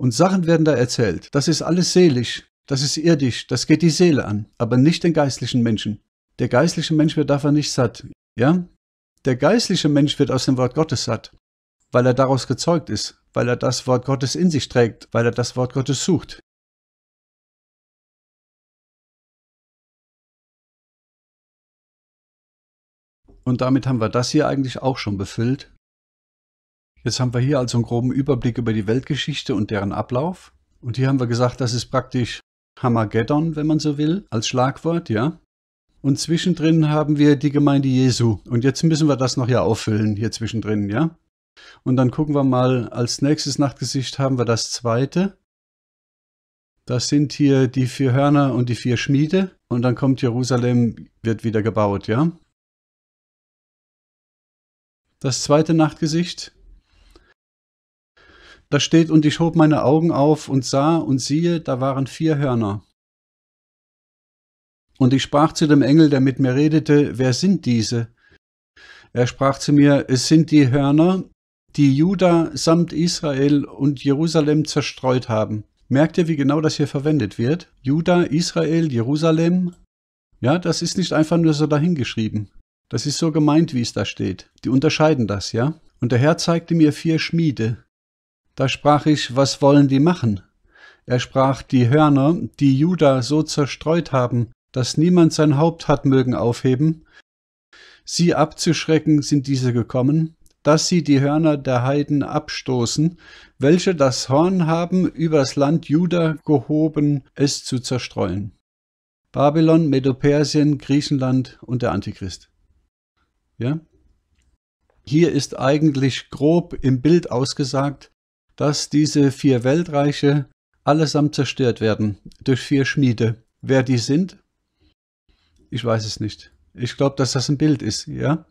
Und Sachen werden da erzählt. Das ist alles seelisch, das ist irdisch, das geht die Seele an, aber nicht den geistlichen Menschen. Der geistliche Mensch wird davon nicht satt. Ja? Der geistliche Mensch wird aus dem Wort Gottes satt, weil er daraus gezeugt ist, weil er das Wort Gottes in sich trägt, weil er das Wort Gottes sucht. Und damit haben wir das hier eigentlich auch schon befüllt. Jetzt haben wir hier also einen groben Überblick über die Weltgeschichte und deren Ablauf. Und hier haben wir gesagt, das ist praktisch Hamageddon, wenn man so will, als Schlagwort, ja. Und zwischendrin haben wir die Gemeinde Jesu. Und jetzt müssen wir das noch hier auffüllen, hier zwischendrin, ja. Und dann gucken wir mal, als nächstes Nachtgesicht haben wir das zweite. Das sind hier die vier Hörner und die vier Schmiede. Und dann kommt Jerusalem, wird wieder gebaut, ja. Das zweite Nachtgesicht da steht, und ich hob meine Augen auf und sah und siehe, da waren vier Hörner. Und ich sprach zu dem Engel, der mit mir redete, wer sind diese? Er sprach zu mir, es sind die Hörner, die Juda samt Israel und Jerusalem zerstreut haben. Merkt ihr, wie genau das hier verwendet wird? Juda, Israel, Jerusalem. Ja, das ist nicht einfach nur so dahingeschrieben. Das ist so gemeint, wie es da steht. Die unterscheiden das, ja? Und der Herr zeigte mir vier Schmiede, da sprach ich, was wollen die machen? Er sprach, die Hörner, die Juda so zerstreut haben, dass niemand sein Haupt hat mögen aufheben, sie abzuschrecken sind diese gekommen, dass sie die Hörner der Heiden abstoßen, welche das Horn haben übers Land Juda gehoben, es zu zerstreuen. Babylon, Medopersien, Griechenland und der Antichrist. Ja? Hier ist eigentlich grob im Bild ausgesagt, dass diese vier Weltreiche allesamt zerstört werden durch vier Schmiede. Wer die sind? Ich weiß es nicht. Ich glaube, dass das ein Bild ist, ja?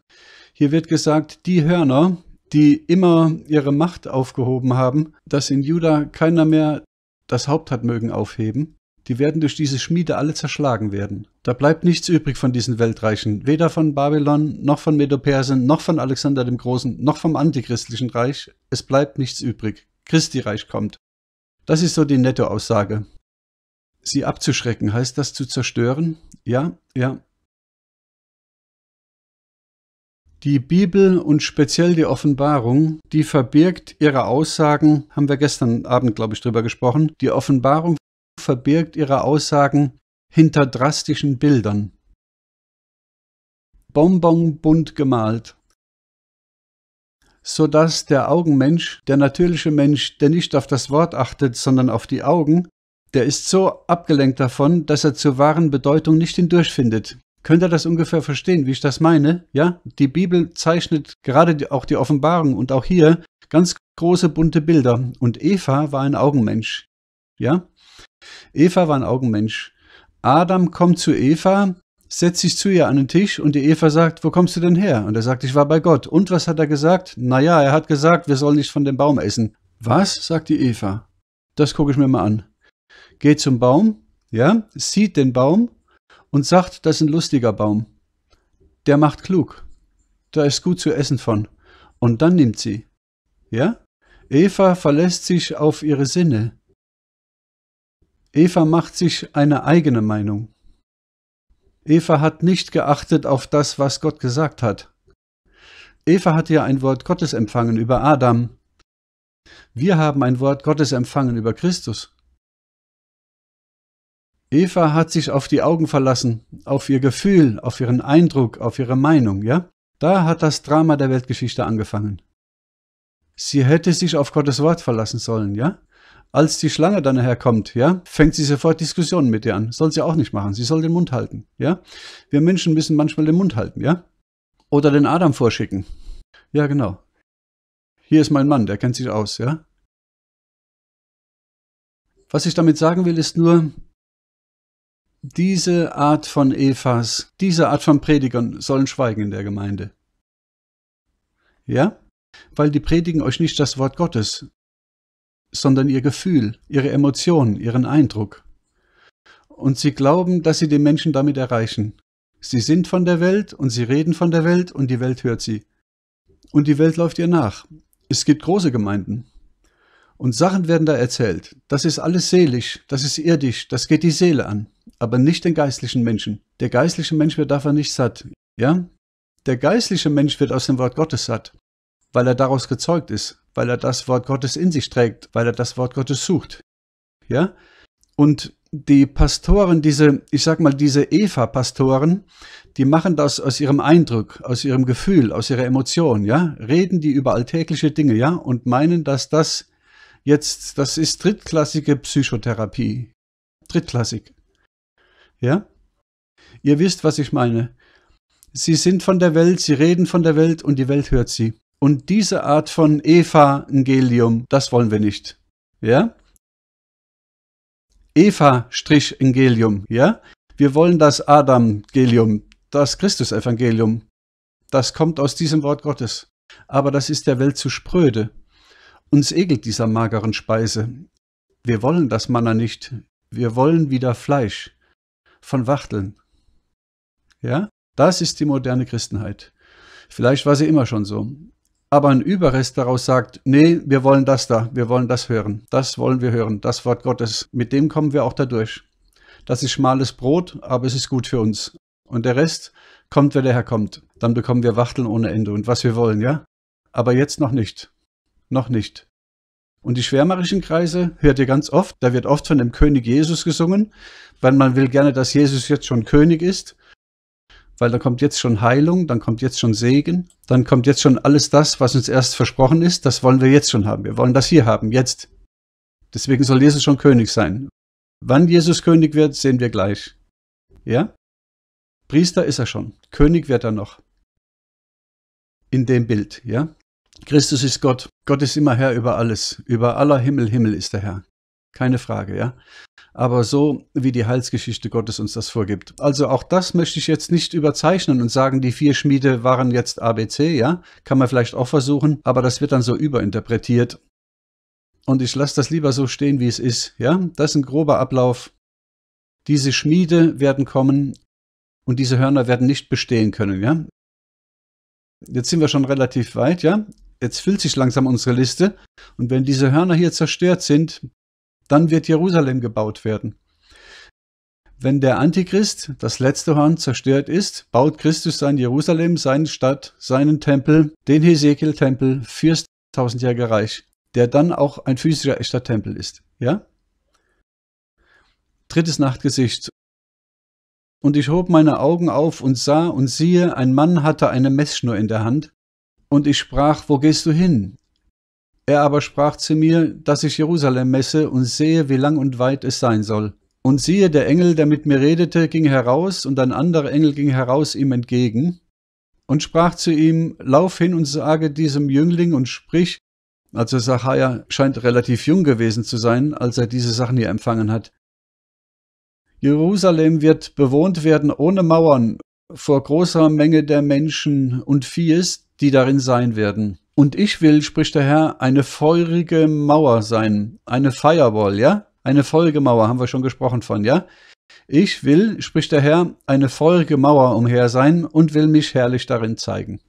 Hier wird gesagt, die Hörner, die immer ihre Macht aufgehoben haben, dass in Juda keiner mehr das Haupt hat mögen aufheben, die werden durch diese Schmiede alle zerschlagen werden. Da bleibt nichts übrig von diesen Weltreichen, weder von Babylon, noch von Medopersen, noch von Alexander dem Großen, noch vom antichristlichen Reich. Es bleibt nichts übrig. Christi Reich kommt. Das ist so die nette Aussage. Sie abzuschrecken, heißt das zu zerstören? Ja, ja. Die Bibel und speziell die Offenbarung, die verbirgt ihre Aussagen, haben wir gestern Abend, glaube ich, drüber gesprochen, die Offenbarung verbirgt ihre Aussagen hinter drastischen Bildern. Bonbon bunt gemalt so dass der Augenmensch, der natürliche Mensch, der nicht auf das Wort achtet, sondern auf die Augen, der ist so abgelenkt davon, dass er zur wahren Bedeutung nicht hindurchfindet. Könnt ihr das ungefähr verstehen, wie ich das meine? Ja, die Bibel zeichnet gerade auch die Offenbarung und auch hier ganz große bunte Bilder. Und Eva war ein Augenmensch. Ja, Eva war ein Augenmensch. Adam kommt zu Eva setzt sich zu ihr an den Tisch und die Eva sagt, wo kommst du denn her? Und er sagt, ich war bei Gott. Und was hat er gesagt? Naja, er hat gesagt, wir sollen nicht von dem Baum essen. Was? sagt die Eva. Das gucke ich mir mal an. Geht zum Baum, ja, sieht den Baum und sagt, das ist ein lustiger Baum. Der macht klug. Da ist gut zu essen von. Und dann nimmt sie. Ja? Eva verlässt sich auf ihre Sinne. Eva macht sich eine eigene Meinung. Eva hat nicht geachtet auf das, was Gott gesagt hat. Eva hatte ja ein Wort Gottes empfangen über Adam. Wir haben ein Wort Gottes empfangen über Christus. Eva hat sich auf die Augen verlassen, auf ihr Gefühl, auf ihren Eindruck, auf ihre Meinung, ja? Da hat das Drama der Weltgeschichte angefangen. Sie hätte sich auf Gottes Wort verlassen sollen, ja? Als die Schlange dann herkommt, ja, fängt sie sofort Diskussionen mit dir an. Soll sie auch nicht machen. Sie soll den Mund halten, ja. Wir Menschen müssen manchmal den Mund halten, ja. Oder den Adam vorschicken. Ja, genau. Hier ist mein Mann, der kennt sich aus, ja. Was ich damit sagen will, ist nur, diese Art von Evas, diese Art von Predigern sollen schweigen in der Gemeinde. Ja? Weil die predigen euch nicht das Wort Gottes, sondern ihr Gefühl, ihre Emotionen, ihren Eindruck. Und sie glauben, dass sie den Menschen damit erreichen. Sie sind von der Welt und sie reden von der Welt und die Welt hört sie. Und die Welt läuft ihr nach. Es gibt große Gemeinden. Und Sachen werden da erzählt. Das ist alles seelisch, das ist irdisch, das geht die Seele an, aber nicht den geistlichen Menschen. Der geistliche Mensch wird davon nicht satt. Ja? Der geistliche Mensch wird aus dem Wort Gottes satt, weil er daraus gezeugt ist, weil er das Wort Gottes in sich trägt, weil er das Wort Gottes sucht. Ja? Und die Pastoren, diese, ich sag mal, diese Eva-Pastoren, die machen das aus ihrem Eindruck, aus ihrem Gefühl, aus ihrer Emotion, ja? Reden die über alltägliche Dinge, ja? Und meinen, dass das jetzt, das ist drittklassige Psychotherapie. Drittklassig. Ja? Ihr wisst, was ich meine. Sie sind von der Welt, sie reden von der Welt und die Welt hört sie. Und diese Art von Evangelium, das wollen wir nicht. Ja? Eva-Evangelium, ja? Wir wollen das Adam-Gelium, das Christus-Evangelium. Das kommt aus diesem Wort Gottes. Aber das ist der Welt zu spröde. Uns ekelt dieser mageren Speise. Wir wollen das Manna nicht. Wir wollen wieder Fleisch von Wachteln. Ja? Das ist die moderne Christenheit. Vielleicht war sie immer schon so aber ein Überrest daraus sagt, nee, wir wollen das da, wir wollen das hören, das wollen wir hören, das Wort Gottes, mit dem kommen wir auch dadurch. Das ist schmales Brot, aber es ist gut für uns. Und der Rest kommt, wenn der Herr kommt. Dann bekommen wir Wachteln ohne Ende und was wir wollen, ja? Aber jetzt noch nicht. Noch nicht. Und die schwärmerischen Kreise hört ihr ganz oft, da wird oft von dem König Jesus gesungen, weil man will gerne, dass Jesus jetzt schon König ist weil da kommt jetzt schon Heilung, dann kommt jetzt schon Segen, dann kommt jetzt schon alles das, was uns erst versprochen ist, das wollen wir jetzt schon haben. Wir wollen das hier haben, jetzt. Deswegen soll Jesus schon König sein. Wann Jesus König wird, sehen wir gleich. Ja? Priester ist er schon, König wird er noch. In dem Bild, ja? Christus ist Gott. Gott ist immer Herr über alles. Über aller Himmel, Himmel ist der Herr. Keine Frage, ja. Aber so, wie die Heilsgeschichte Gottes uns das vorgibt. Also auch das möchte ich jetzt nicht überzeichnen und sagen, die vier Schmiede waren jetzt ABC, ja. Kann man vielleicht auch versuchen, aber das wird dann so überinterpretiert. Und ich lasse das lieber so stehen, wie es ist, ja. Das ist ein grober Ablauf. Diese Schmiede werden kommen und diese Hörner werden nicht bestehen können, ja. Jetzt sind wir schon relativ weit, ja. Jetzt füllt sich langsam unsere Liste. Und wenn diese Hörner hier zerstört sind, dann wird Jerusalem gebaut werden. Wenn der Antichrist, das letzte Horn, zerstört ist, baut Christus sein Jerusalem, seine Stadt, seinen Tempel, den Hesekiel-Tempel fürs tausendjährige Reich, der dann auch ein physischer echter Tempel ist. Ja? Drittes Nachtgesicht. Und ich hob meine Augen auf und sah und siehe, ein Mann hatte eine Messschnur in der Hand. Und ich sprach, wo gehst du hin? Er aber sprach zu mir, dass ich Jerusalem messe und sehe, wie lang und weit es sein soll. Und siehe, der Engel, der mit mir redete, ging heraus, und ein anderer Engel ging heraus ihm entgegen und sprach zu ihm, Lauf hin und sage diesem Jüngling und sprich, also Sachaja scheint relativ jung gewesen zu sein, als er diese Sachen hier empfangen hat. Jerusalem wird bewohnt werden ohne Mauern vor großer Menge der Menschen und Viehs, die darin sein werden. Und ich will, spricht der Herr, eine feurige Mauer sein, eine Firewall, ja? Eine feurige Mauer, haben wir schon gesprochen von, ja? Ich will, spricht der Herr, eine feurige Mauer umher sein und will mich herrlich darin zeigen.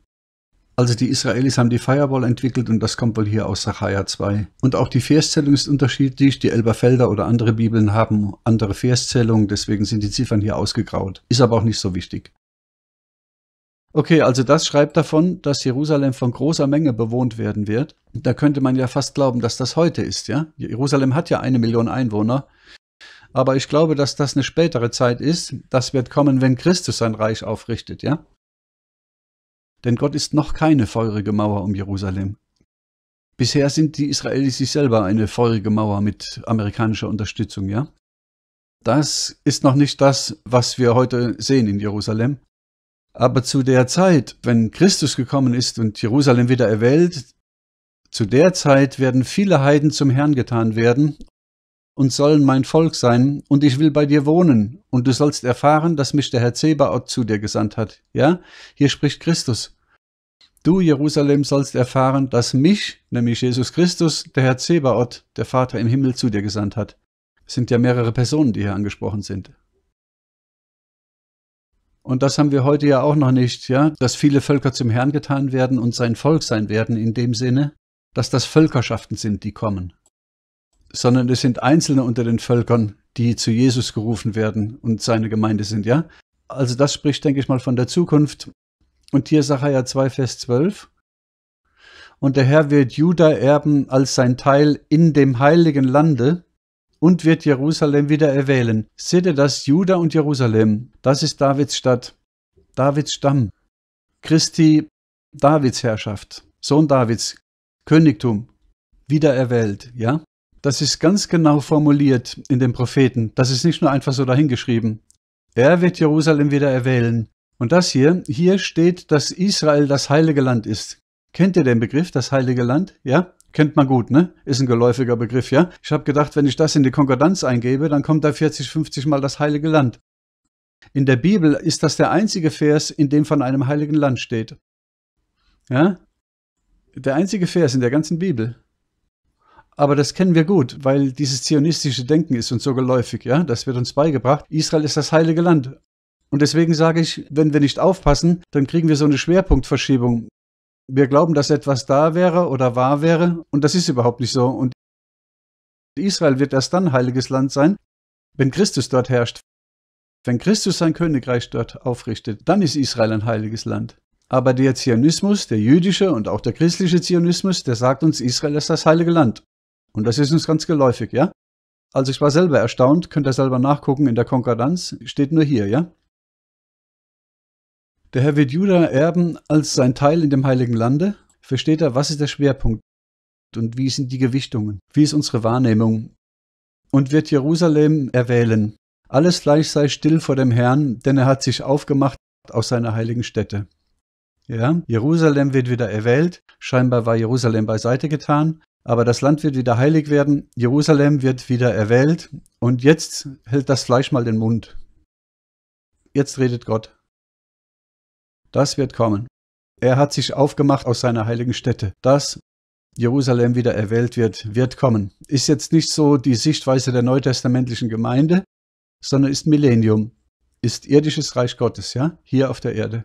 Also die Israelis haben die Firewall entwickelt und das kommt wohl hier aus Sacharja 2. Und auch die Verszählung ist unterschiedlich. Die Elberfelder oder andere Bibeln haben andere Verszählungen, deswegen sind die Ziffern hier ausgegraut. Ist aber auch nicht so wichtig. Okay, also das schreibt davon, dass Jerusalem von großer Menge bewohnt werden wird. Da könnte man ja fast glauben, dass das heute ist, ja? Jerusalem hat ja eine Million Einwohner. Aber ich glaube, dass das eine spätere Zeit ist. Das wird kommen, wenn Christus sein Reich aufrichtet, ja? Denn Gott ist noch keine feurige Mauer um Jerusalem. Bisher sind die Israelis sich selber eine feurige Mauer mit amerikanischer Unterstützung, ja? Das ist noch nicht das, was wir heute sehen in Jerusalem. Aber zu der Zeit, wenn Christus gekommen ist und Jerusalem wieder erwählt, zu der Zeit werden viele Heiden zum Herrn getan werden und sollen mein Volk sein, und ich will bei dir wohnen, und du sollst erfahren, dass mich der Herr Zebaoth zu dir gesandt hat. Ja, hier spricht Christus. Du, Jerusalem, sollst erfahren, dass mich, nämlich Jesus Christus, der Herr Zebaoth, der Vater im Himmel, zu dir gesandt hat. Es sind ja mehrere Personen, die hier angesprochen sind. Und das haben wir heute ja auch noch nicht, ja, dass viele Völker zum Herrn getan werden und sein Volk sein werden, in dem Sinne, dass das Völkerschaften sind, die kommen. Sondern es sind Einzelne unter den Völkern, die zu Jesus gerufen werden und seine Gemeinde sind, ja. Also das spricht, denke ich mal, von der Zukunft. Und hier Sacharja 2, Vers 12. Und der Herr wird Juda erben als sein Teil in dem heiligen Lande, und wird Jerusalem wieder erwählen. Seht ihr das? Juda und Jerusalem. Das ist Davids Stadt, Davids Stamm, Christi, Davids Herrschaft, Sohn Davids, Königtum, wieder erwählt, ja? Das ist ganz genau formuliert in den Propheten. Das ist nicht nur einfach so dahingeschrieben. Er wird Jerusalem wieder erwählen. Und das hier, hier steht, dass Israel das heilige Land ist. Kennt ihr den Begriff, das heilige Land? Ja? Kennt man gut, ne? Ist ein geläufiger Begriff, ja? Ich habe gedacht, wenn ich das in die Konkordanz eingebe, dann kommt da 40, 50 Mal das Heilige Land. In der Bibel ist das der einzige Vers, in dem von einem heiligen Land steht. Ja? Der einzige Vers in der ganzen Bibel. Aber das kennen wir gut, weil dieses zionistische Denken ist uns so geläufig, ja? Das wird uns beigebracht. Israel ist das heilige Land. Und deswegen sage ich, wenn wir nicht aufpassen, dann kriegen wir so eine Schwerpunktverschiebung wir glauben, dass etwas da wäre oder wahr wäre, und das ist überhaupt nicht so. Und Israel wird erst dann heiliges Land sein, wenn Christus dort herrscht. Wenn Christus sein Königreich dort aufrichtet, dann ist Israel ein heiliges Land. Aber der Zionismus, der jüdische und auch der christliche Zionismus, der sagt uns, Israel ist das heilige Land. Und das ist uns ganz geläufig, ja? Also ich war selber erstaunt, könnt ihr selber nachgucken in der Konkordanz, steht nur hier, ja? Der Herr wird Judah erben als sein Teil in dem heiligen Lande. Versteht er, was ist der Schwerpunkt und wie sind die Gewichtungen? Wie ist unsere Wahrnehmung? Und wird Jerusalem erwählen. Alles Fleisch sei still vor dem Herrn, denn er hat sich aufgemacht aus seiner heiligen Stätte. Ja, Jerusalem wird wieder erwählt. Scheinbar war Jerusalem beiseite getan. Aber das Land wird wieder heilig werden, Jerusalem wird wieder erwählt und jetzt hält das Fleisch mal den Mund. Jetzt redet Gott. Das wird kommen. Er hat sich aufgemacht aus seiner heiligen Stätte. Das Jerusalem wieder erwählt wird, wird kommen. Ist jetzt nicht so die Sichtweise der neutestamentlichen Gemeinde, sondern ist Millennium, ist irdisches Reich Gottes, ja, hier auf der Erde.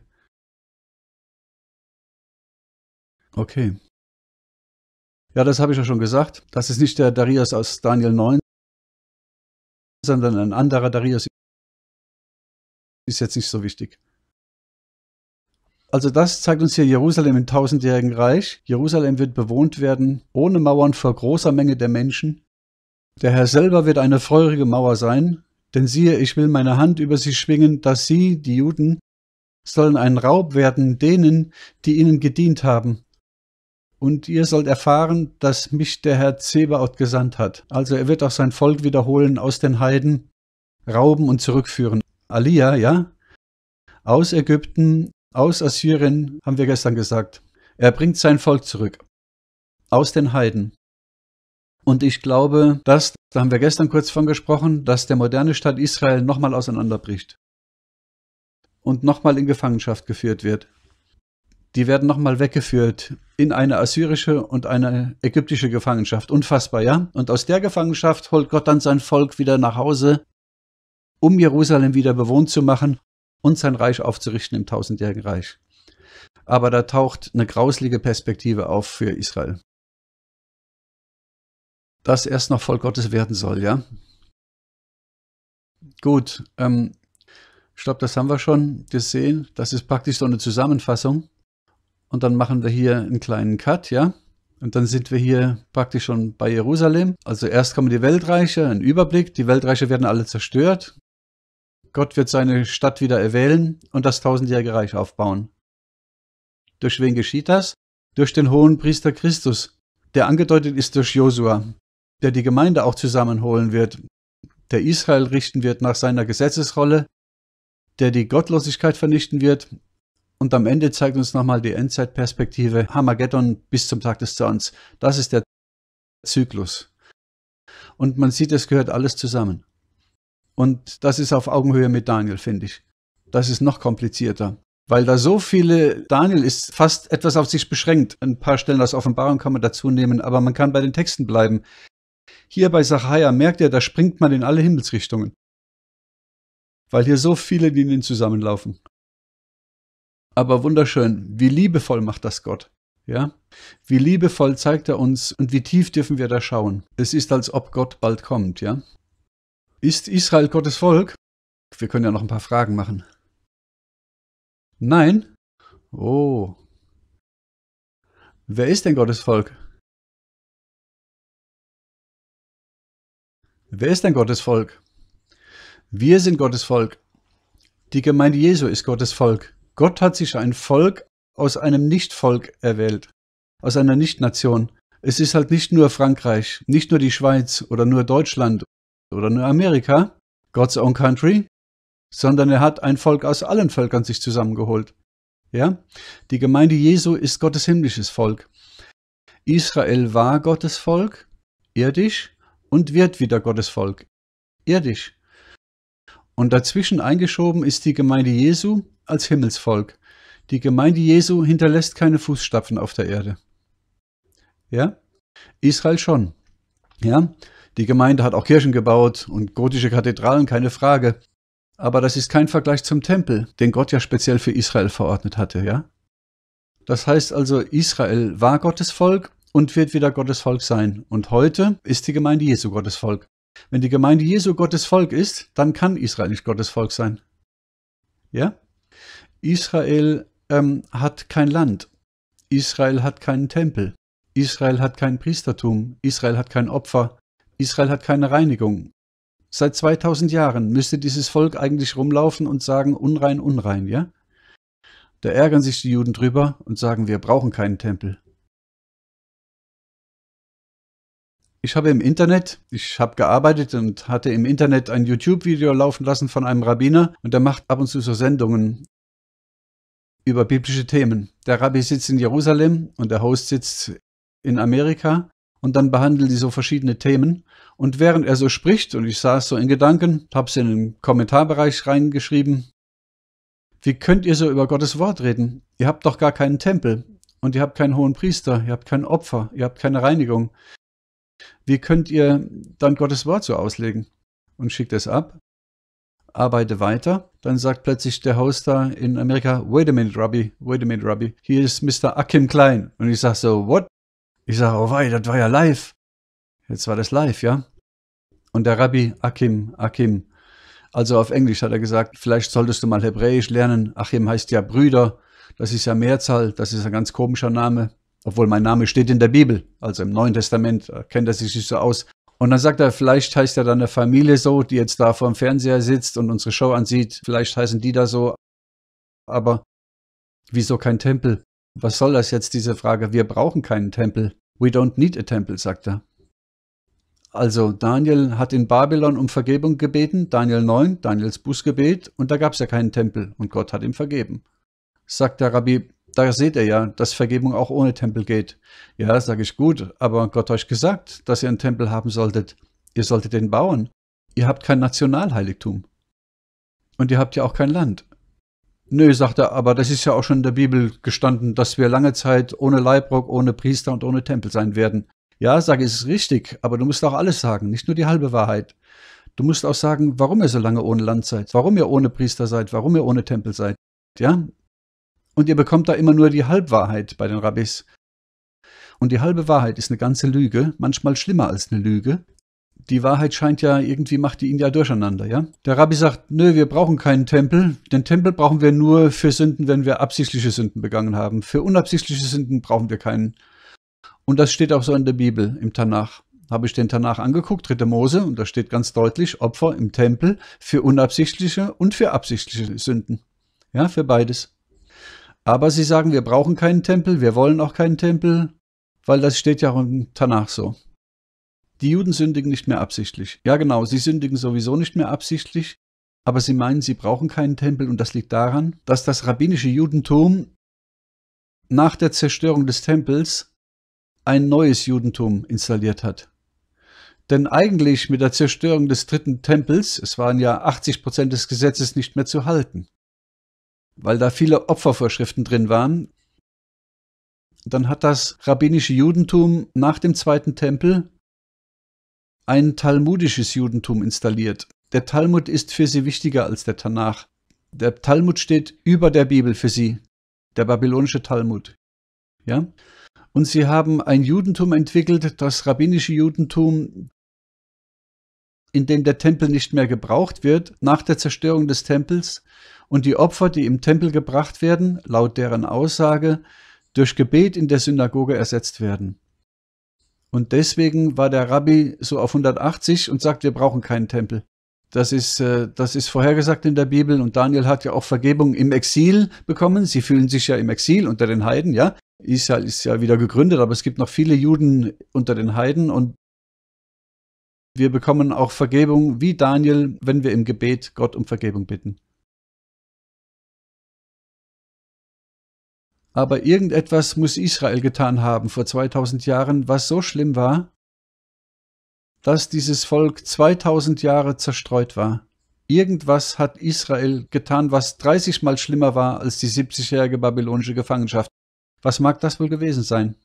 Okay. Ja, das habe ich ja schon gesagt. Das ist nicht der Darius aus Daniel 9, sondern ein anderer Darius. Ist jetzt nicht so wichtig. Also das zeigt uns hier Jerusalem im tausendjährigen Reich. Jerusalem wird bewohnt werden, ohne Mauern vor großer Menge der Menschen. Der Herr selber wird eine feurige Mauer sein, denn siehe, ich will meine Hand über sie schwingen, dass sie, die Juden, sollen ein Raub werden denen, die ihnen gedient haben. Und ihr sollt erfahren, dass mich der Herr Zebaoth gesandt hat. Also er wird auch sein Volk wiederholen aus den Heiden, rauben und zurückführen. Aliyah, ja? Aus Ägypten aus Assyrien haben wir gestern gesagt. Er bringt sein Volk zurück. Aus den Heiden. Und ich glaube, dass, da haben wir gestern kurz von gesprochen, dass der moderne Staat Israel nochmal auseinanderbricht. Und nochmal in Gefangenschaft geführt wird. Die werden nochmal weggeführt in eine assyrische und eine ägyptische Gefangenschaft. Unfassbar, ja? Und aus der Gefangenschaft holt Gott dann sein Volk wieder nach Hause, um Jerusalem wieder bewohnt zu machen und sein Reich aufzurichten im tausendjährigen Reich. Aber da taucht eine grauslige Perspektive auf für Israel. Das erst noch voll Gottes werden soll, ja? Gut, ähm, ich glaube, das haben wir schon gesehen. Das ist praktisch so eine Zusammenfassung. Und dann machen wir hier einen kleinen Cut, ja? Und dann sind wir hier praktisch schon bei Jerusalem. Also erst kommen die Weltreiche, ein Überblick. Die Weltreiche werden alle zerstört. Gott wird seine Stadt wieder erwählen und das tausendjährige Reich aufbauen. Durch wen geschieht das? Durch den hohen Priester Christus, der angedeutet ist durch Josua, der die Gemeinde auch zusammenholen wird, der Israel richten wird nach seiner Gesetzesrolle, der die Gottlosigkeit vernichten wird und am Ende zeigt uns nochmal die Endzeitperspektive Hamageddon bis zum Tag des Zorns. Das ist der Zyklus. Und man sieht, es gehört alles zusammen. Und das ist auf Augenhöhe mit Daniel, finde ich. Das ist noch komplizierter. Weil da so viele, Daniel ist fast etwas auf sich beschränkt. Ein paar Stellen aus Offenbarung kann man dazu nehmen, aber man kann bei den Texten bleiben. Hier bei Sachaia merkt ihr, da springt man in alle Himmelsrichtungen. Weil hier so viele Linien zusammenlaufen. Aber wunderschön, wie liebevoll macht das Gott. Ja? Wie liebevoll zeigt er uns und wie tief dürfen wir da schauen. Es ist, als ob Gott bald kommt, ja. Ist Israel Gottes Volk? Wir können ja noch ein paar Fragen machen. Nein? Oh. Wer ist denn Gottes Volk? Wer ist denn Gottes Volk? Wir sind Gottes Volk. Die Gemeinde Jesu ist Gottes Volk. Gott hat sich ein Volk aus einem Nichtvolk erwählt, aus einer Nichtnation. Es ist halt nicht nur Frankreich, nicht nur die Schweiz oder nur Deutschland oder nur Amerika, God's Own Country, sondern er hat ein Volk aus allen Völkern sich zusammengeholt. Ja? Die Gemeinde Jesu ist Gottes himmlisches Volk. Israel war Gottes Volk, irdisch, und wird wieder Gottes Volk, irdisch. Und dazwischen eingeschoben ist die Gemeinde Jesu als Himmelsvolk. Die Gemeinde Jesu hinterlässt keine Fußstapfen auf der Erde. Ja? Israel schon. Ja? Die Gemeinde hat auch Kirchen gebaut und gotische Kathedralen, keine Frage. Aber das ist kein Vergleich zum Tempel, den Gott ja speziell für Israel verordnet hatte, ja? Das heißt also, Israel war Gottes Volk und wird wieder Gottes Volk sein. Und heute ist die Gemeinde Jesu Gottes Volk. Wenn die Gemeinde Jesu Gottes Volk ist, dann kann Israel nicht Gottes Volk sein. Ja? Israel ähm, hat kein Land. Israel hat keinen Tempel. Israel hat kein Priestertum. Israel hat kein Opfer. Israel hat keine Reinigung. Seit 2000 Jahren müsste dieses Volk eigentlich rumlaufen und sagen, unrein, unrein, ja? Da ärgern sich die Juden drüber und sagen, wir brauchen keinen Tempel. Ich habe im Internet, ich habe gearbeitet und hatte im Internet ein YouTube-Video laufen lassen von einem Rabbiner und der macht ab und zu so Sendungen über biblische Themen. Der Rabbi sitzt in Jerusalem und der Host sitzt in Amerika und dann behandeln die so verschiedene Themen. Und während er so spricht, und ich saß so in Gedanken, hab's in den Kommentarbereich reingeschrieben, wie könnt ihr so über Gottes Wort reden? Ihr habt doch gar keinen Tempel und ihr habt keinen hohen Priester, ihr habt kein Opfer, ihr habt keine Reinigung. Wie könnt ihr dann Gottes Wort so auslegen? Und schickt es ab, arbeite weiter. Dann sagt plötzlich der Host da in Amerika, wait a minute, Robbie, wait a minute, Robbie, hier ist Mr. Akim Klein. Und ich sage so, what? Ich sage, oh wei, das war ja live. Jetzt war das live, ja. Und der Rabbi Akim, Akim, also auf Englisch hat er gesagt, vielleicht solltest du mal Hebräisch lernen. Achim heißt ja Brüder, das ist ja Mehrzahl, das ist ein ganz komischer Name, obwohl mein Name steht in der Bibel, also im Neuen Testament, äh, kennt er sich nicht so aus. Und dann sagt er, vielleicht heißt er dann eine Familie so, die jetzt da vor dem Fernseher sitzt und unsere Show ansieht, vielleicht heißen die da so, aber wieso kein Tempel? Was soll das jetzt, diese Frage? Wir brauchen keinen Tempel. We don't need a temple, sagt er. Also Daniel hat in Babylon um Vergebung gebeten, Daniel 9, Daniels Bußgebet, und da gab es ja keinen Tempel, und Gott hat ihm vergeben. Sagt der Rabbi, da seht ihr ja, dass Vergebung auch ohne Tempel geht. Ja, sage ich gut, aber Gott hat euch gesagt, dass ihr einen Tempel haben solltet. Ihr solltet den bauen. Ihr habt kein Nationalheiligtum. Und ihr habt ja auch kein Land. Nö, sagt er, aber das ist ja auch schon in der Bibel gestanden, dass wir lange Zeit ohne Leibrock, ohne Priester und ohne Tempel sein werden. Ja, sage ich, ist richtig, aber du musst auch alles sagen, nicht nur die halbe Wahrheit. Du musst auch sagen, warum ihr so lange ohne Land seid, warum ihr ohne Priester seid, warum ihr ohne Tempel seid. Ja? Und ihr bekommt da immer nur die Halbwahrheit bei den Rabbis. Und die halbe Wahrheit ist eine ganze Lüge, manchmal schlimmer als eine Lüge, die Wahrheit scheint ja irgendwie, macht die ihn ja durcheinander, ja? Der Rabbi sagt, nö, wir brauchen keinen Tempel. Den Tempel brauchen wir nur für Sünden, wenn wir absichtliche Sünden begangen haben. Für unabsichtliche Sünden brauchen wir keinen. Und das steht auch so in der Bibel, im Tanach. Habe ich den Tanach angeguckt, dritte Mose, und da steht ganz deutlich, Opfer im Tempel für unabsichtliche und für absichtliche Sünden. Ja, für beides. Aber sie sagen, wir brauchen keinen Tempel, wir wollen auch keinen Tempel, weil das steht ja auch im Tanach so. Die Juden sündigen nicht mehr absichtlich. Ja genau, sie sündigen sowieso nicht mehr absichtlich, aber sie meinen, sie brauchen keinen Tempel und das liegt daran, dass das rabbinische Judentum nach der Zerstörung des Tempels ein neues Judentum installiert hat. Denn eigentlich mit der Zerstörung des dritten Tempels, es waren ja 80 Prozent des Gesetzes nicht mehr zu halten, weil da viele Opfervorschriften drin waren, dann hat das rabbinische Judentum nach dem zweiten Tempel ein talmudisches Judentum installiert. Der Talmud ist für sie wichtiger als der Tanach. Der Talmud steht über der Bibel für sie, der babylonische Talmud. Ja? Und sie haben ein Judentum entwickelt, das rabbinische Judentum, in dem der Tempel nicht mehr gebraucht wird nach der Zerstörung des Tempels und die Opfer, die im Tempel gebracht werden, laut deren Aussage, durch Gebet in der Synagoge ersetzt werden. Und deswegen war der Rabbi so auf 180 und sagt, wir brauchen keinen Tempel. Das ist, äh, das ist vorhergesagt in der Bibel und Daniel hat ja auch Vergebung im Exil bekommen. Sie fühlen sich ja im Exil unter den Heiden, ja. Israel ist ja wieder gegründet, aber es gibt noch viele Juden unter den Heiden und wir bekommen auch Vergebung wie Daniel, wenn wir im Gebet Gott um Vergebung bitten. Aber irgendetwas muss Israel getan haben vor 2000 Jahren, was so schlimm war, dass dieses Volk 2000 Jahre zerstreut war. Irgendwas hat Israel getan, was 30 mal schlimmer war als die 70-jährige babylonische Gefangenschaft. Was mag das wohl gewesen sein?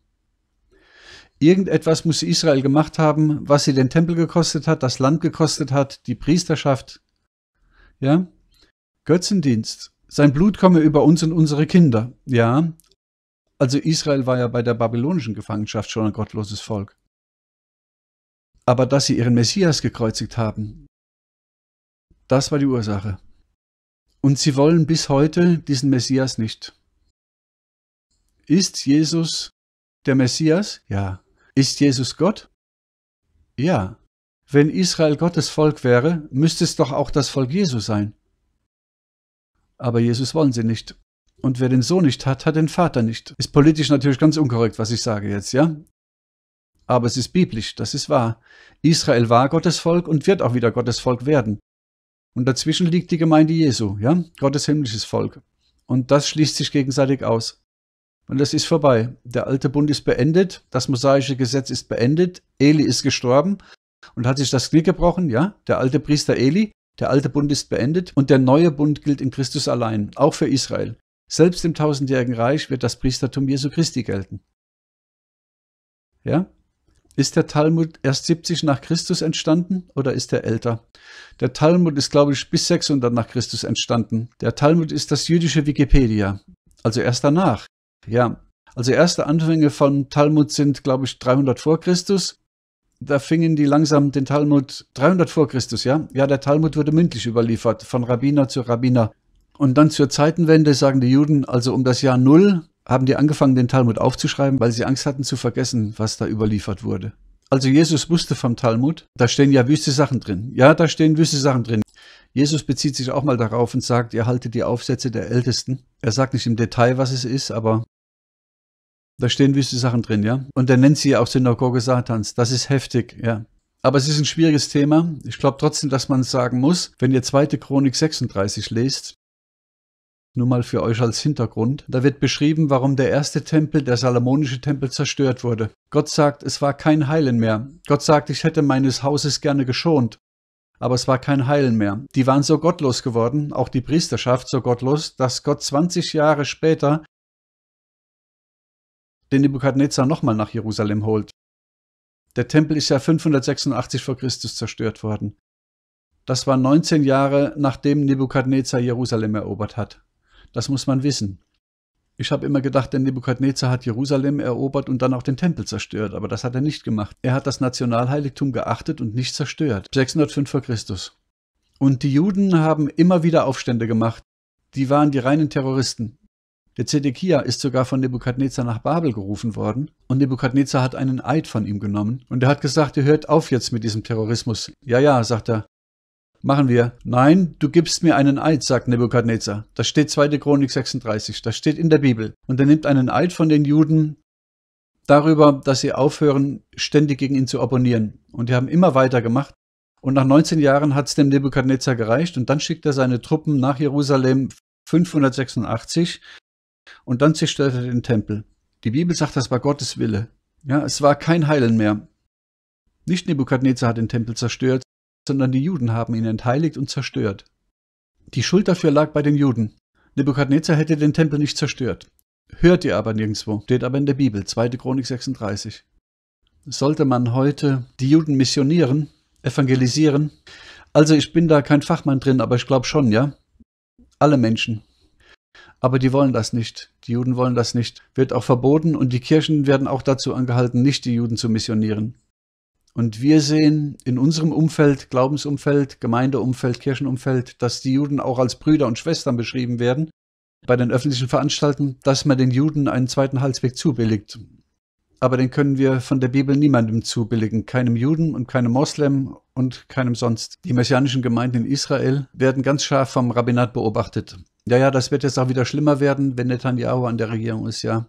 Irgendetwas muss Israel gemacht haben, was sie den Tempel gekostet hat, das Land gekostet hat, die Priesterschaft. Ja? Götzendienst sein Blut komme über uns und unsere Kinder. Ja, also Israel war ja bei der babylonischen Gefangenschaft schon ein gottloses Volk. Aber dass sie ihren Messias gekreuzigt haben, das war die Ursache. Und sie wollen bis heute diesen Messias nicht. Ist Jesus der Messias? Ja. Ist Jesus Gott? Ja. Wenn Israel Gottes Volk wäre, müsste es doch auch das Volk Jesu sein. Aber Jesus wollen sie nicht. Und wer den Sohn nicht hat, hat den Vater nicht. Ist politisch natürlich ganz unkorrekt, was ich sage jetzt, ja? Aber es ist biblisch, das ist wahr. Israel war Gottes Volk und wird auch wieder Gottes Volk werden. Und dazwischen liegt die Gemeinde Jesu, ja? Gottes himmlisches Volk. Und das schließt sich gegenseitig aus. Und das ist vorbei. Der alte Bund ist beendet, das mosaische Gesetz ist beendet, Eli ist gestorben und hat sich das Knie gebrochen, ja? Der alte Priester Eli der alte Bund ist beendet und der neue Bund gilt in Christus allein, auch für Israel. Selbst im tausendjährigen Reich wird das Priestertum Jesu Christi gelten. Ja? Ist der Talmud erst 70 nach Christus entstanden oder ist er älter? Der Talmud ist, glaube ich, bis 600 nach Christus entstanden. Der Talmud ist das jüdische Wikipedia, also erst danach. Ja, also erste Anfänge von Talmud sind, glaube ich, 300 vor Christus da fingen die langsam den Talmud 300 vor Christus, ja? Ja, der Talmud wurde mündlich überliefert, von Rabbiner zu Rabbiner. Und dann zur Zeitenwende sagen die Juden, also um das Jahr Null, haben die angefangen, den Talmud aufzuschreiben, weil sie Angst hatten zu vergessen, was da überliefert wurde. Also Jesus wusste vom Talmud, da stehen ja wüste Sachen drin. Ja, da stehen wüste Sachen drin. Jesus bezieht sich auch mal darauf und sagt, ihr haltet die Aufsätze der Ältesten. Er sagt nicht im Detail, was es ist, aber da stehen wüste Sachen drin, ja. Und er nennt sie ja auch Synagoge Satans. Das ist heftig, ja. Aber es ist ein schwieriges Thema. Ich glaube trotzdem, dass man sagen muss, wenn ihr 2. Chronik 36 lest, nur mal für euch als Hintergrund, da wird beschrieben, warum der erste Tempel, der salomonische Tempel, zerstört wurde. Gott sagt, es war kein Heilen mehr. Gott sagt, ich hätte meines Hauses gerne geschont, aber es war kein Heilen mehr. Die waren so gottlos geworden, auch die Priesterschaft so gottlos, dass Gott 20 Jahre später den Nebukadnezar nochmal nach Jerusalem holt. Der Tempel ist ja 586 vor Christus zerstört worden. Das war 19 Jahre, nachdem Nebukadnezar Jerusalem erobert hat. Das muss man wissen. Ich habe immer gedacht, der Nebukadnezar hat Jerusalem erobert und dann auch den Tempel zerstört, aber das hat er nicht gemacht. Er hat das Nationalheiligtum geachtet und nicht zerstört. 605 vor Christus. Und die Juden haben immer wieder Aufstände gemacht. Die waren die reinen Terroristen. Der Zedekia ist sogar von Nebukadnezar nach Babel gerufen worden und Nebukadnezar hat einen Eid von ihm genommen und er hat gesagt, ihr hört auf jetzt mit diesem Terrorismus. Ja, ja, sagt er. Machen wir. Nein, du gibst mir einen Eid, sagt Nebukadnezar. Das steht 2. Chronik 36, das steht in der Bibel. Und er nimmt einen Eid von den Juden darüber, dass sie aufhören, ständig gegen ihn zu opponieren. Und die haben immer weiter gemacht. Und nach 19 Jahren hat es dem Nebukadnezar gereicht und dann schickt er seine Truppen nach Jerusalem 586 und dann zerstört er den Tempel. Die Bibel sagt, das war Gottes Wille. Ja, es war kein Heilen mehr. Nicht Nebukadnezar hat den Tempel zerstört, sondern die Juden haben ihn entheiligt und zerstört. Die Schuld dafür lag bei den Juden. Nebukadnezar hätte den Tempel nicht zerstört. Hört ihr aber nirgendwo, steht aber in der Bibel, 2. Chronik 36. Sollte man heute die Juden missionieren, evangelisieren? Also ich bin da kein Fachmann drin, aber ich glaube schon, ja? Alle Menschen, aber die wollen das nicht. Die Juden wollen das nicht. Wird auch verboten und die Kirchen werden auch dazu angehalten, nicht die Juden zu missionieren. Und wir sehen in unserem Umfeld, Glaubensumfeld, Gemeindeumfeld, Kirchenumfeld, dass die Juden auch als Brüder und Schwestern beschrieben werden bei den öffentlichen Veranstaltungen, dass man den Juden einen zweiten Halsweg zubilligt. Aber den können wir von der Bibel niemandem zubilligen, keinem Juden und keinem Moslem und keinem sonst. Die messianischen Gemeinden in Israel werden ganz scharf vom Rabbinat beobachtet ja, ja, das wird jetzt auch wieder schlimmer werden, wenn Netanyahu an der Regierung ist, ja.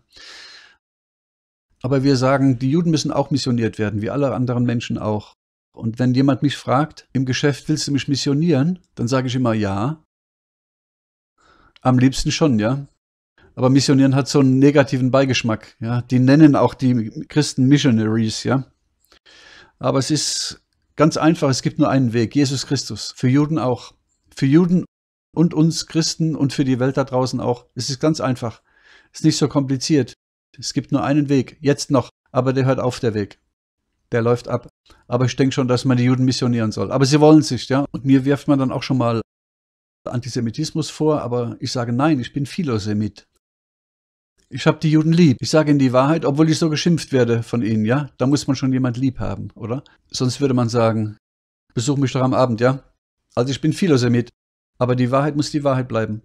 Aber wir sagen, die Juden müssen auch missioniert werden, wie alle anderen Menschen auch. Und wenn jemand mich fragt, im Geschäft willst du mich missionieren, dann sage ich immer ja. Am liebsten schon, ja. Aber missionieren hat so einen negativen Beigeschmack, ja. Die nennen auch die Christen Missionaries, ja. Aber es ist ganz einfach, es gibt nur einen Weg, Jesus Christus. Für Juden auch. Für Juden und uns Christen und für die Welt da draußen auch. Es ist ganz einfach. Es ist nicht so kompliziert. Es gibt nur einen Weg, jetzt noch, aber der hört auf, der Weg. Der läuft ab. Aber ich denke schon, dass man die Juden missionieren soll. Aber sie wollen es nicht, ja. Und mir wirft man dann auch schon mal Antisemitismus vor, aber ich sage nein, ich bin Philosemit. Ich habe die Juden lieb. Ich sage ihnen die Wahrheit, obwohl ich so geschimpft werde von ihnen, ja? Da muss man schon jemand lieb haben, oder? Sonst würde man sagen, besuch mich doch am Abend, ja? Also ich bin Philosemit. Aber die Wahrheit muss die Wahrheit bleiben.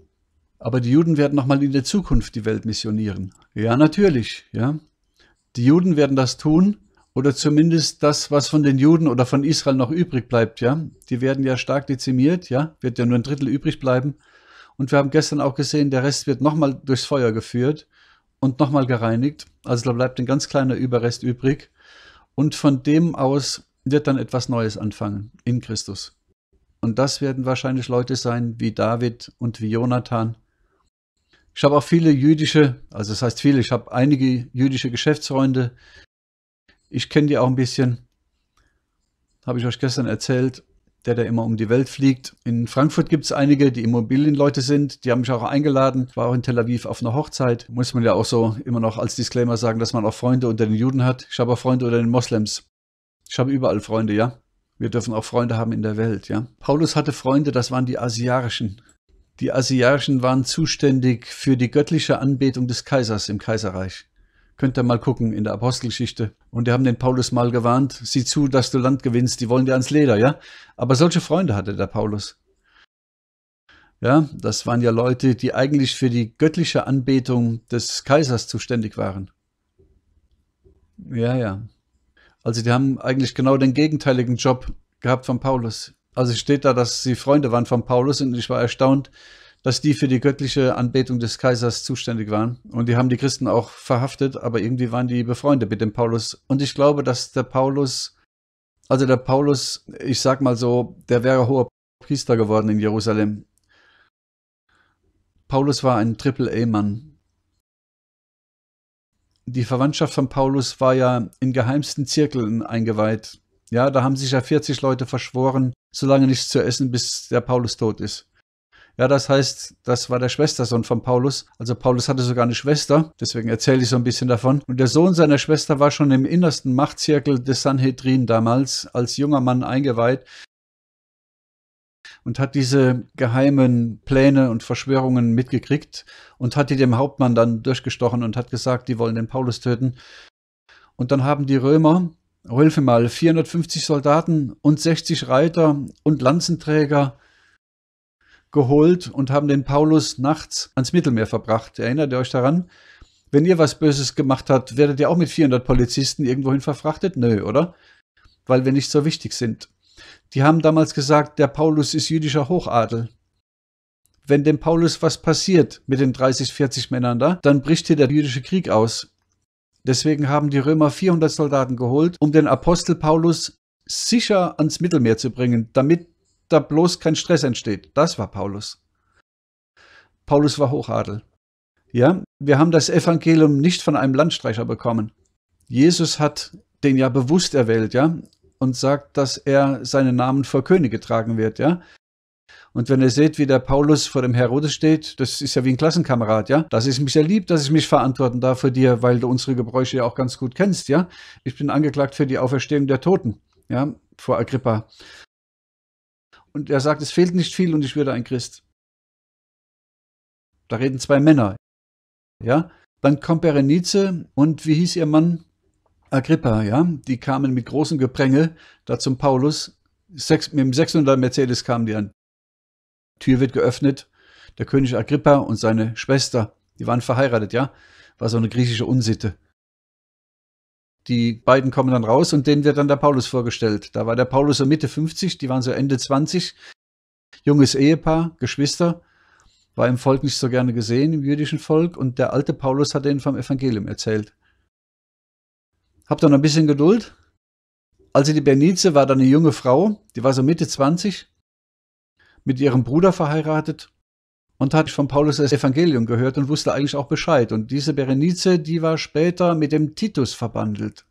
Aber die Juden werden nochmal in der Zukunft die Welt missionieren. Ja, natürlich, ja. Die Juden werden das tun oder zumindest das, was von den Juden oder von Israel noch übrig bleibt, ja. Die werden ja stark dezimiert, ja. Wird ja nur ein Drittel übrig bleiben. Und wir haben gestern auch gesehen, der Rest wird nochmal durchs Feuer geführt und nochmal gereinigt. Also da bleibt ein ganz kleiner Überrest übrig. Und von dem aus wird dann etwas Neues anfangen in Christus. Und das werden wahrscheinlich Leute sein wie David und wie Jonathan. Ich habe auch viele jüdische, also das heißt viele, ich habe einige jüdische Geschäftsfreunde. Ich kenne die auch ein bisschen. Habe ich euch gestern erzählt, der da immer um die Welt fliegt. In Frankfurt gibt es einige, die Immobilienleute sind. Die haben mich auch eingeladen. Ich war auch in Tel Aviv auf einer Hochzeit. Muss man ja auch so immer noch als Disclaimer sagen, dass man auch Freunde unter den Juden hat. Ich habe auch Freunde unter den Moslems. Ich habe überall Freunde, ja. Wir dürfen auch Freunde haben in der Welt, ja. Paulus hatte Freunde, das waren die Asiarischen. Die Asiarischen waren zuständig für die göttliche Anbetung des Kaisers im Kaiserreich. Könnt ihr mal gucken in der Apostelgeschichte. Und die haben den Paulus mal gewarnt, sieh zu, dass du Land gewinnst, die wollen dir ans Leder, ja. Aber solche Freunde hatte der Paulus. Ja, das waren ja Leute, die eigentlich für die göttliche Anbetung des Kaisers zuständig waren. Ja, ja. Also die haben eigentlich genau den gegenteiligen Job gehabt von Paulus. Also steht da, dass sie Freunde waren von Paulus und ich war erstaunt, dass die für die göttliche Anbetung des Kaisers zuständig waren. Und die haben die Christen auch verhaftet, aber irgendwie waren die befreundet mit dem Paulus. Und ich glaube, dass der Paulus, also der Paulus, ich sag mal so, der wäre hoher Priester geworden in Jerusalem. Paulus war ein Triple-A-Mann die Verwandtschaft von Paulus war ja in geheimsten Zirkeln eingeweiht. Ja, da haben sich ja 40 Leute verschworen, solange nichts zu essen, bis der Paulus tot ist. Ja, das heißt, das war der Schwestersohn von Paulus. Also Paulus hatte sogar eine Schwester, deswegen erzähle ich so ein bisschen davon. Und der Sohn seiner Schwester war schon im innersten Machtzirkel des Sanhedrin damals als junger Mann eingeweiht und hat diese geheimen Pläne und Verschwörungen mitgekriegt und hat die dem Hauptmann dann durchgestochen und hat gesagt, die wollen den Paulus töten. Und dann haben die Römer, hilfe mal, 450 Soldaten und 60 Reiter und Lanzenträger geholt und haben den Paulus nachts ans Mittelmeer verbracht. Erinnert ihr euch daran? Wenn ihr was Böses gemacht habt, werdet ihr auch mit 400 Polizisten irgendwohin verfrachtet? Nö, oder? Weil wir nicht so wichtig sind. Die haben damals gesagt, der Paulus ist jüdischer Hochadel. Wenn dem Paulus was passiert mit den 30, 40 Männern da, dann bricht hier der jüdische Krieg aus. Deswegen haben die Römer 400 Soldaten geholt, um den Apostel Paulus sicher ans Mittelmeer zu bringen, damit da bloß kein Stress entsteht. Das war Paulus. Paulus war Hochadel. Ja, wir haben das Evangelium nicht von einem Landstreicher bekommen. Jesus hat den ja bewusst erwählt, ja und sagt, dass er seinen Namen vor Könige tragen wird, ja. Und wenn ihr seht, wie der Paulus vor dem Herodes steht, das ist ja wie ein Klassenkamerad, ja. Das ist mich sehr lieb, dass ich mich verantworten darf für dir, weil du unsere Gebräuche ja auch ganz gut kennst, ja. Ich bin angeklagt für die Auferstehung der Toten, ja, vor Agrippa. Und er sagt, es fehlt nicht viel und ich würde ein Christ. Da reden zwei Männer, ja. Dann kommt Berenice und wie hieß ihr Mann? Agrippa, ja, die kamen mit großem Gepränge da zum Paulus. Sechs, mit dem 600 Mercedes kamen die an. Tür wird geöffnet. Der König Agrippa und seine Schwester, die waren verheiratet, ja. War so eine griechische Unsitte. Die beiden kommen dann raus und denen wird dann der Paulus vorgestellt. Da war der Paulus so Mitte 50, die waren so Ende 20. Junges Ehepaar, Geschwister, war im Volk nicht so gerne gesehen, im jüdischen Volk. Und der alte Paulus hat denen vom Evangelium erzählt. Habt ihr noch ein bisschen Geduld? Also die Bernice war dann eine junge Frau, die war so Mitte 20, mit ihrem Bruder verheiratet und hat von Paulus das Evangelium gehört und wusste eigentlich auch Bescheid. Und diese Berenice, die war später mit dem Titus verbandelt,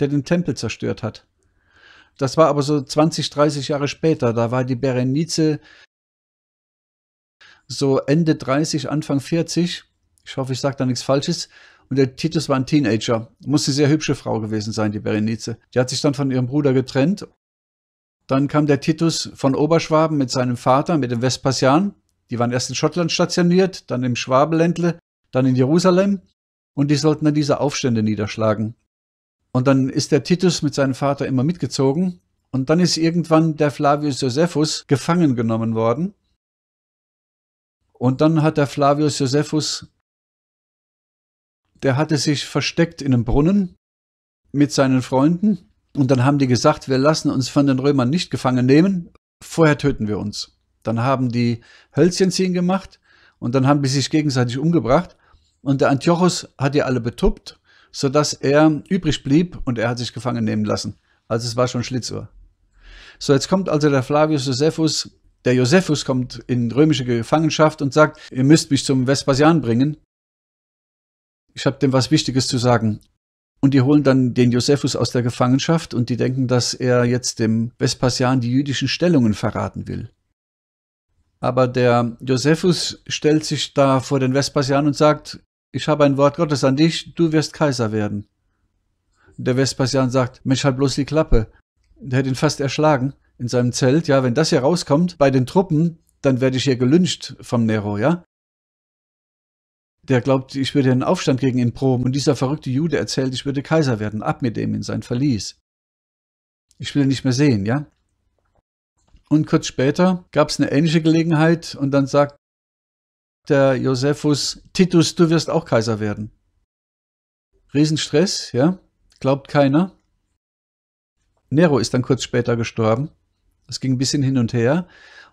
der den Tempel zerstört hat. Das war aber so 20, 30 Jahre später. Da war die Berenice so Ende 30, Anfang 40 ich hoffe, ich sage da nichts Falsches. Und der Titus war ein Teenager. Muss eine sehr hübsche Frau gewesen sein, die Berenice. Die hat sich dann von ihrem Bruder getrennt. Dann kam der Titus von Oberschwaben mit seinem Vater, mit dem Vespasian. Die waren erst in Schottland stationiert, dann im Schwabeländle, dann in Jerusalem. Und die sollten dann diese Aufstände niederschlagen. Und dann ist der Titus mit seinem Vater immer mitgezogen. Und dann ist irgendwann der Flavius Josephus gefangen genommen worden. Und dann hat der Flavius Josephus der hatte sich versteckt in einem Brunnen mit seinen Freunden. Und dann haben die gesagt, wir lassen uns von den Römern nicht gefangen nehmen, vorher töten wir uns. Dann haben die Hölzchen ziehen gemacht und dann haben die sich gegenseitig umgebracht. Und der Antiochus hat die alle betuppt, sodass er übrig blieb und er hat sich gefangen nehmen lassen. Also es war schon Schlitzohr. So, jetzt kommt also der Flavius Josephus, der Josephus kommt in römische Gefangenschaft und sagt, ihr müsst mich zum Vespasian bringen ich habe dem was Wichtiges zu sagen. Und die holen dann den Josephus aus der Gefangenschaft und die denken, dass er jetzt dem Vespasian die jüdischen Stellungen verraten will. Aber der Josephus stellt sich da vor den Vespasian und sagt, ich habe ein Wort Gottes an dich, du wirst Kaiser werden. Der Vespasian sagt, Mensch, halt bloß die Klappe. Der hätte ihn fast erschlagen in seinem Zelt. Ja, wenn das hier rauskommt bei den Truppen, dann werde ich hier gelünscht vom Nero, ja der glaubt, ich würde einen Aufstand gegen ihn proben. Und dieser verrückte Jude erzählt, ich würde Kaiser werden. Ab mit dem in sein Verlies. Ich will ihn nicht mehr sehen, ja? Und kurz später gab es eine ähnliche Gelegenheit und dann sagt der Josephus, Titus, du wirst auch Kaiser werden. Riesenstress, ja? Glaubt keiner. Nero ist dann kurz später gestorben. Es ging ein bisschen hin und her.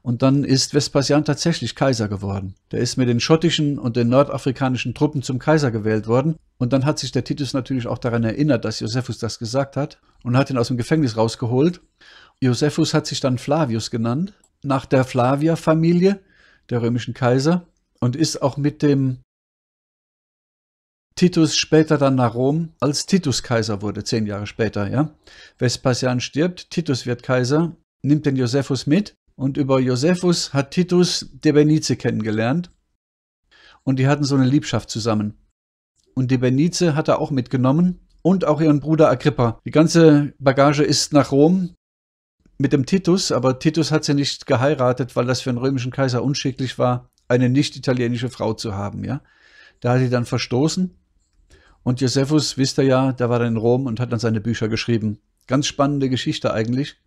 Und dann ist Vespasian tatsächlich Kaiser geworden. Der ist mit den schottischen und den nordafrikanischen Truppen zum Kaiser gewählt worden. Und dann hat sich der Titus natürlich auch daran erinnert, dass Josephus das gesagt hat und hat ihn aus dem Gefängnis rausgeholt. Josephus hat sich dann Flavius genannt, nach der Flavia-Familie, der römischen Kaiser, und ist auch mit dem Titus später dann nach Rom, als Titus Kaiser wurde, zehn Jahre später, ja. Vespasian stirbt, Titus wird Kaiser, nimmt den Josephus mit und über Josephus hat Titus Debenice kennengelernt. Und die hatten so eine Liebschaft zusammen. Und Debenice hat er auch mitgenommen und auch ihren Bruder Agrippa. Die ganze Bagage ist nach Rom mit dem Titus, aber Titus hat sie nicht geheiratet, weil das für einen römischen Kaiser unschicklich war, eine nicht-italienische Frau zu haben. Ja? Da hat sie dann verstoßen. Und Josephus, wisst ihr ja, der war dann in Rom und hat dann seine Bücher geschrieben. Ganz spannende Geschichte eigentlich.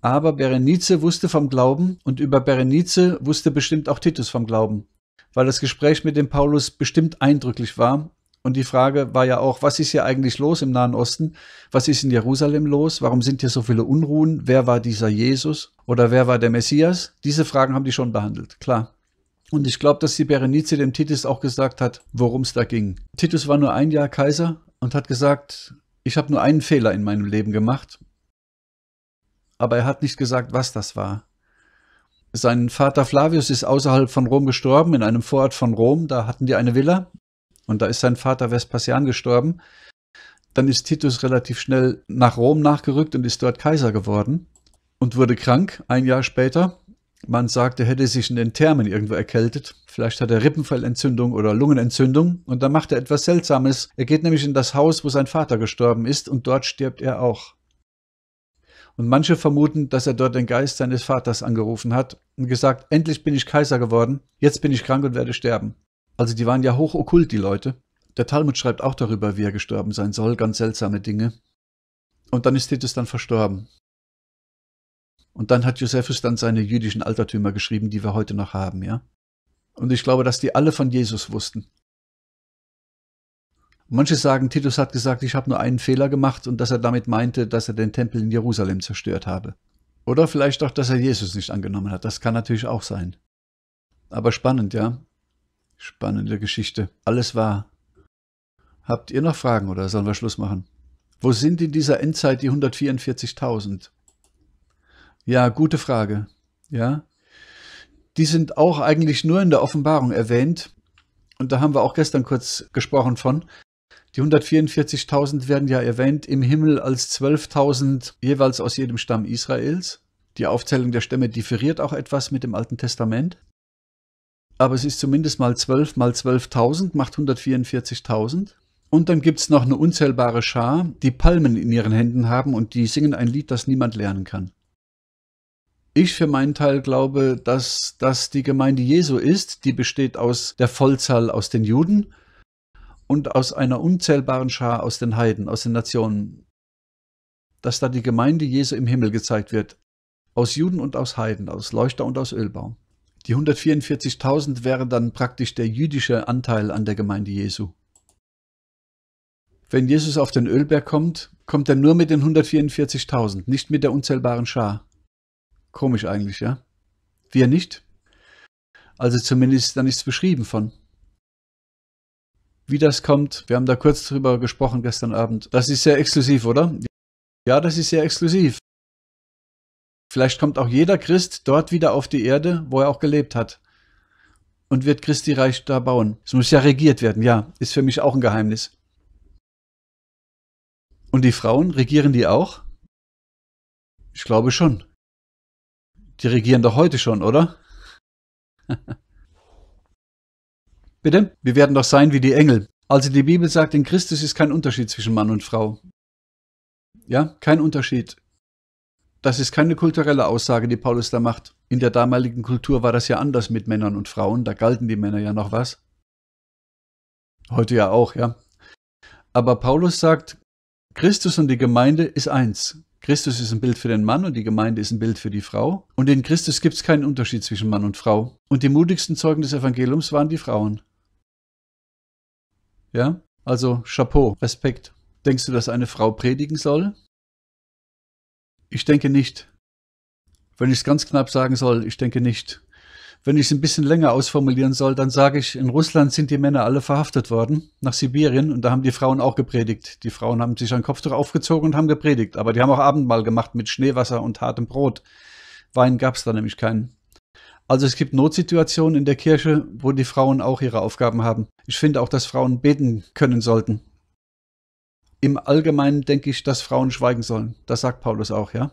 Aber Berenice wusste vom Glauben und über Berenice wusste bestimmt auch Titus vom Glauben, weil das Gespräch mit dem Paulus bestimmt eindrücklich war. Und die Frage war ja auch, was ist hier eigentlich los im Nahen Osten? Was ist in Jerusalem los? Warum sind hier so viele Unruhen? Wer war dieser Jesus? Oder wer war der Messias? Diese Fragen haben die schon behandelt, klar. Und ich glaube, dass die Berenice dem Titus auch gesagt hat, worum es da ging. Titus war nur ein Jahr Kaiser und hat gesagt, ich habe nur einen Fehler in meinem Leben gemacht aber er hat nicht gesagt, was das war. Sein Vater Flavius ist außerhalb von Rom gestorben, in einem Vorort von Rom, da hatten die eine Villa und da ist sein Vater Vespasian gestorben. Dann ist Titus relativ schnell nach Rom nachgerückt und ist dort Kaiser geworden und wurde krank ein Jahr später. Man sagte, er hätte sich in den Thermen irgendwo erkältet. Vielleicht hat er Rippenfellentzündung oder Lungenentzündung. Und dann macht er etwas Seltsames. Er geht nämlich in das Haus, wo sein Vater gestorben ist, und dort stirbt er auch. Und manche vermuten, dass er dort den Geist seines Vaters angerufen hat und gesagt, endlich bin ich Kaiser geworden, jetzt bin ich krank und werde sterben. Also die waren ja hoch okkult, die Leute. Der Talmud schreibt auch darüber, wie er gestorben sein soll, ganz seltsame Dinge. Und dann ist Titus dann verstorben. Und dann hat Josephus dann seine jüdischen Altertümer geschrieben, die wir heute noch haben, ja. Und ich glaube, dass die alle von Jesus wussten. Manche sagen, Titus hat gesagt, ich habe nur einen Fehler gemacht und dass er damit meinte, dass er den Tempel in Jerusalem zerstört habe. Oder vielleicht auch, dass er Jesus nicht angenommen hat. Das kann natürlich auch sein. Aber spannend, ja? Spannende Geschichte. Alles wahr. Habt ihr noch Fragen oder sollen wir Schluss machen? Wo sind in dieser Endzeit die 144.000? Ja, gute Frage. Ja. Die sind auch eigentlich nur in der Offenbarung erwähnt. Und da haben wir auch gestern kurz gesprochen von. Die 144.000 werden ja erwähnt im Himmel als 12.000 jeweils aus jedem Stamm Israels. Die Aufzählung der Stämme differiert auch etwas mit dem Alten Testament. Aber es ist zumindest mal 12 mal 12.000 macht 144.000. Und dann gibt es noch eine unzählbare Schar, die Palmen in ihren Händen haben und die singen ein Lied, das niemand lernen kann. Ich für meinen Teil glaube, dass das die Gemeinde Jesu ist, die besteht aus der Vollzahl aus den Juden und aus einer unzählbaren Schar aus den Heiden, aus den Nationen, dass da die Gemeinde Jesu im Himmel gezeigt wird, aus Juden und aus Heiden, aus Leuchter und aus Ölbaum. Die 144.000 wäre dann praktisch der jüdische Anteil an der Gemeinde Jesu. Wenn Jesus auf den Ölberg kommt, kommt er nur mit den 144.000, nicht mit der unzählbaren Schar. Komisch eigentlich, ja? Wir nicht? Also zumindest dann ist es beschrieben von wie das kommt. Wir haben da kurz drüber gesprochen gestern Abend. Das ist sehr exklusiv, oder? Ja, das ist sehr exklusiv. Vielleicht kommt auch jeder Christ dort wieder auf die Erde, wo er auch gelebt hat. Und wird Christi Reich da bauen. Es muss ja regiert werden, ja. Ist für mich auch ein Geheimnis. Und die Frauen, regieren die auch? Ich glaube schon. Die regieren doch heute schon, oder? Bitte? Wir werden doch sein wie die Engel. Also die Bibel sagt, in Christus ist kein Unterschied zwischen Mann und Frau. Ja, kein Unterschied. Das ist keine kulturelle Aussage, die Paulus da macht. In der damaligen Kultur war das ja anders mit Männern und Frauen, da galten die Männer ja noch was. Heute ja auch, ja. Aber Paulus sagt, Christus und die Gemeinde ist eins. Christus ist ein Bild für den Mann und die Gemeinde ist ein Bild für die Frau. Und in Christus gibt es keinen Unterschied zwischen Mann und Frau. Und die mutigsten Zeugen des Evangeliums waren die Frauen. Ja, also Chapeau, Respekt. Denkst du, dass eine Frau predigen soll? Ich denke nicht. Wenn ich es ganz knapp sagen soll, ich denke nicht. Wenn ich es ein bisschen länger ausformulieren soll, dann sage ich, in Russland sind die Männer alle verhaftet worden, nach Sibirien, und da haben die Frauen auch gepredigt. Die Frauen haben sich ein Kopftuch aufgezogen und haben gepredigt, aber die haben auch Abendmahl gemacht mit Schneewasser und hartem Brot. Wein gab es da nämlich keinen. Also es gibt Notsituationen in der Kirche, wo die Frauen auch ihre Aufgaben haben. Ich finde auch, dass Frauen beten können sollten. Im Allgemeinen denke ich, dass Frauen schweigen sollen. Das sagt Paulus auch, ja.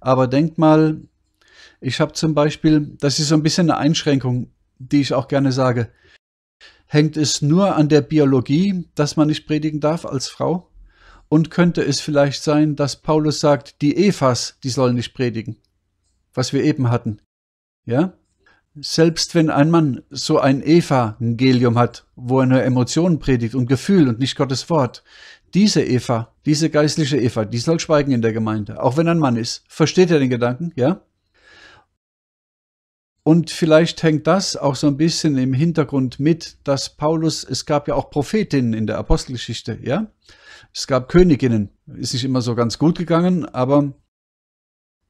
Aber denkt mal, ich habe zum Beispiel, das ist so ein bisschen eine Einschränkung, die ich auch gerne sage. Hängt es nur an der Biologie, dass man nicht predigen darf als Frau? Und könnte es vielleicht sein, dass Paulus sagt, die Evas, die sollen nicht predigen, was wir eben hatten. Ja? Selbst wenn ein Mann so ein eva Evangelium hat, wo er nur Emotionen predigt und Gefühl und nicht Gottes Wort, diese Eva, diese geistliche Eva, die soll schweigen in der Gemeinde, auch wenn ein Mann ist. Versteht er den Gedanken? Ja? Und vielleicht hängt das auch so ein bisschen im Hintergrund mit, dass Paulus, es gab ja auch Prophetinnen in der Apostelgeschichte, ja? Es gab Königinnen. Ist nicht immer so ganz gut gegangen, aber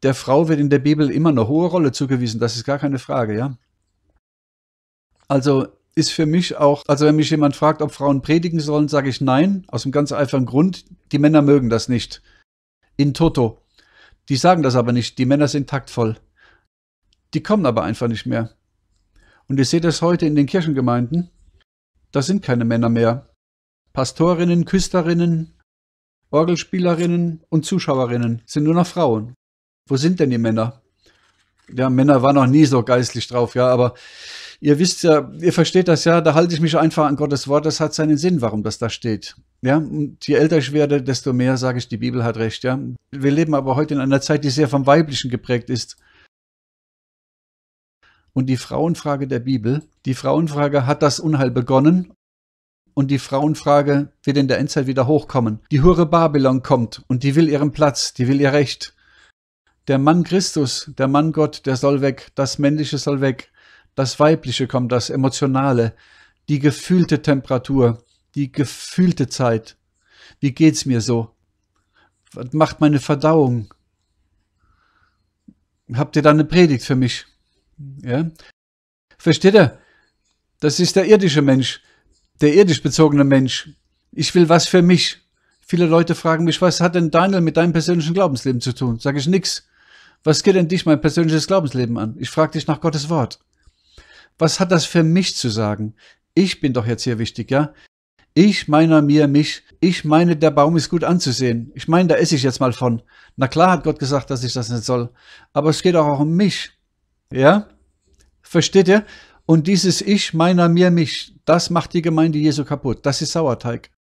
der Frau wird in der Bibel immer eine hohe Rolle zugewiesen, das ist gar keine Frage, ja. Also ist für mich auch, also wenn mich jemand fragt, ob Frauen predigen sollen, sage ich nein, aus einem ganz einfachen Grund, die Männer mögen das nicht. In Toto. Die sagen das aber nicht, die Männer sind taktvoll. Die kommen aber einfach nicht mehr. Und ihr seht das heute in den Kirchengemeinden, da sind keine Männer mehr. Pastorinnen, Küsterinnen, Orgelspielerinnen und Zuschauerinnen sind nur noch Frauen wo sind denn die Männer? Ja, Männer waren noch nie so geistlich drauf, ja, aber ihr wisst ja, ihr versteht das ja, da halte ich mich einfach an Gottes Wort, das hat seinen Sinn, warum das da steht. Ja, und je älter ich werde, desto mehr sage ich, die Bibel hat recht, ja. Wir leben aber heute in einer Zeit, die sehr vom Weiblichen geprägt ist. Und die Frauenfrage der Bibel, die Frauenfrage hat das Unheil begonnen und die Frauenfrage wird in der Endzeit wieder hochkommen. Die Hure Babylon kommt und die will ihren Platz, die will ihr Recht. Der Mann Christus, der Mann Gott, der soll weg, das Männliche soll weg, das Weibliche kommt, das Emotionale, die gefühlte Temperatur, die gefühlte Zeit. Wie geht's mir so? Was macht meine Verdauung? Habt ihr da eine Predigt für mich? Ja? Versteht ihr? Das ist der irdische Mensch, der irdisch bezogene Mensch. Ich will was für mich. Viele Leute fragen mich, was hat denn Daniel mit deinem persönlichen Glaubensleben zu tun? Sage ich nichts. Was geht denn dich mein persönliches Glaubensleben an? Ich frage dich nach Gottes Wort. Was hat das für mich zu sagen? Ich bin doch jetzt hier wichtig, ja? Ich meiner mir mich. Ich meine, der Baum ist gut anzusehen. Ich meine, da esse ich jetzt mal von. Na klar hat Gott gesagt, dass ich das nicht soll. Aber es geht auch um mich. Ja? Versteht ihr? Und dieses Ich meiner mir mich, das macht die Gemeinde Jesu kaputt. Das ist Sauerteig.